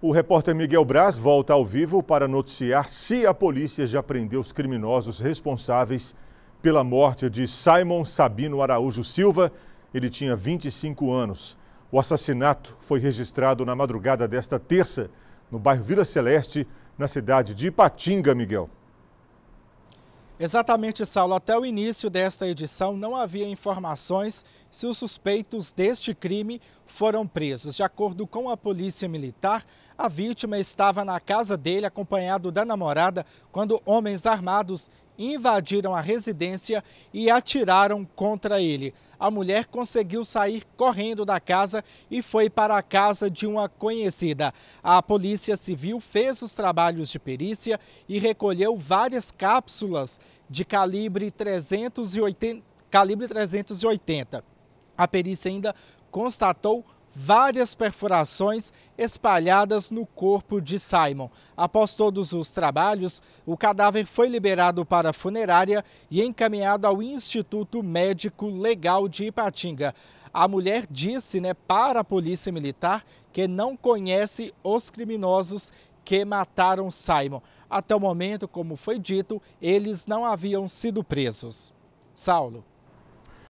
O repórter Miguel Braz volta ao vivo para noticiar se a polícia já prendeu os criminosos responsáveis pela morte de Simon Sabino Araújo Silva. Ele tinha 25 anos. O assassinato foi registrado na madrugada desta terça, no bairro Vila Celeste, na cidade de Ipatinga, Miguel. Exatamente, Saulo, até o início desta edição não havia informações se os suspeitos deste crime foram presos. De acordo com a Polícia Militar, a vítima estava na casa dele acompanhado da namorada quando homens armados invadiram a residência e atiraram contra ele. A mulher conseguiu sair correndo da casa e foi para a casa de uma conhecida. A Polícia Civil fez os trabalhos de perícia e recolheu várias cápsulas de calibre 380. Calibre 380. A perícia ainda constatou várias perfurações espalhadas no corpo de Simon. Após todos os trabalhos, o cadáver foi liberado para a funerária e encaminhado ao Instituto Médico Legal de Ipatinga. A mulher disse né, para a Polícia Militar que não conhece os criminosos que mataram Simon. Até o momento, como foi dito, eles não haviam sido presos. Saulo.